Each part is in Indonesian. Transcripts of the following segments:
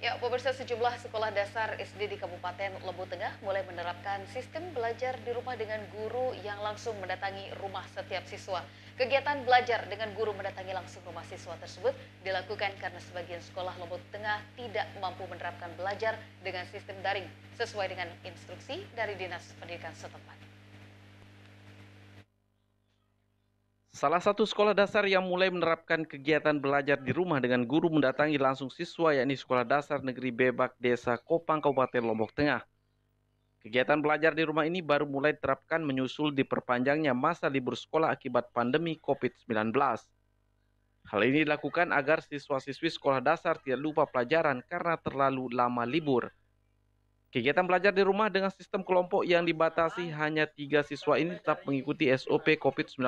Ya, pemirsa sejumlah sekolah dasar SD di Kabupaten Lebu Tengah mulai menerapkan sistem belajar di rumah dengan guru yang langsung mendatangi rumah setiap siswa. Kegiatan belajar dengan guru mendatangi langsung rumah siswa tersebut dilakukan karena sebagian sekolah Lebu Tengah tidak mampu menerapkan belajar dengan sistem daring sesuai dengan instruksi dari Dinas Pendidikan setempat. Salah satu sekolah dasar yang mulai menerapkan kegiatan belajar di rumah dengan guru mendatangi langsung siswa yakni Sekolah Dasar Negeri Bebak Desa Kopang Kabupaten Lombok Tengah. Kegiatan belajar di rumah ini baru mulai diterapkan menyusul diperpanjangnya masa libur sekolah akibat pandemi COVID-19. Hal ini dilakukan agar siswa-siswi sekolah dasar tidak lupa pelajaran karena terlalu lama libur. Kegiatan belajar di rumah dengan sistem kelompok yang dibatasi hanya tiga siswa ini tetap mengikuti SOP COVID-19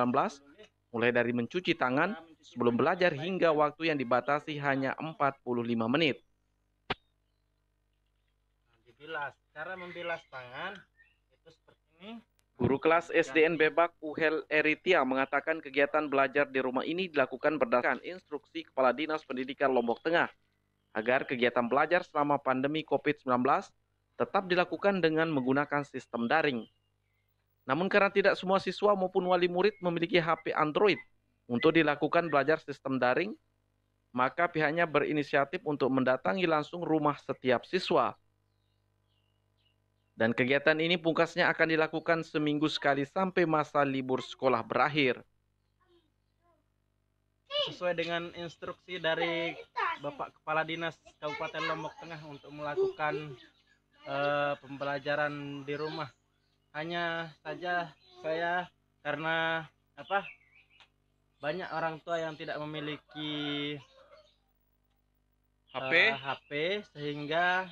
mulai dari mencuci tangan sebelum belajar hingga waktu yang dibatasi hanya 45 menit. Nah, dibilas. Cara membilas tangan itu seperti ini. Guru kelas SDN Bebak Uhel Eritia mengatakan kegiatan belajar di rumah ini dilakukan berdasarkan instruksi Kepala Dinas Pendidikan Lombok Tengah agar kegiatan belajar selama pandemi COVID-19 tetap dilakukan dengan menggunakan sistem daring. Namun karena tidak semua siswa maupun wali murid memiliki HP Android untuk dilakukan belajar sistem daring, maka pihaknya berinisiatif untuk mendatangi langsung rumah setiap siswa. Dan kegiatan ini pungkasnya akan dilakukan seminggu sekali sampai masa libur sekolah berakhir. Sesuai dengan instruksi dari Bapak Kepala Dinas Kabupaten Lombok Tengah untuk melakukan uh, pembelajaran di rumah hanya saja saya karena apa banyak orang tua yang tidak memiliki HP uh, eh, HP sehingga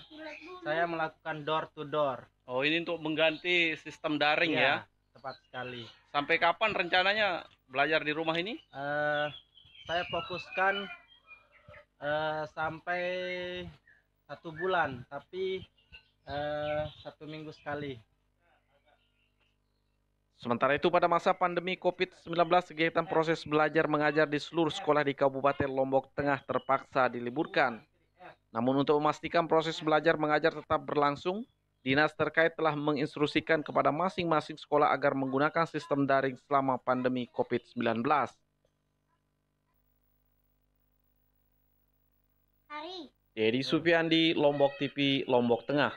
saya melakukan door to door. Oh, ini untuk mengganti sistem daring ya. ya? Tepat sekali. Sampai kapan rencananya belajar di rumah ini? Uh, saya fokuskan uh, sampai satu bulan, tapi uh, satu minggu sekali. Sementara itu pada masa pandemi COVID-19 kegiatan proses belajar mengajar di seluruh sekolah di Kabupaten Lombok Tengah terpaksa diliburkan. Namun untuk memastikan proses belajar mengajar tetap berlangsung, dinas terkait telah menginstruksikan kepada masing-masing sekolah agar menggunakan sistem daring selama pandemi COVID-19. Dedi Supiandi, Lombok TV, Lombok Tengah.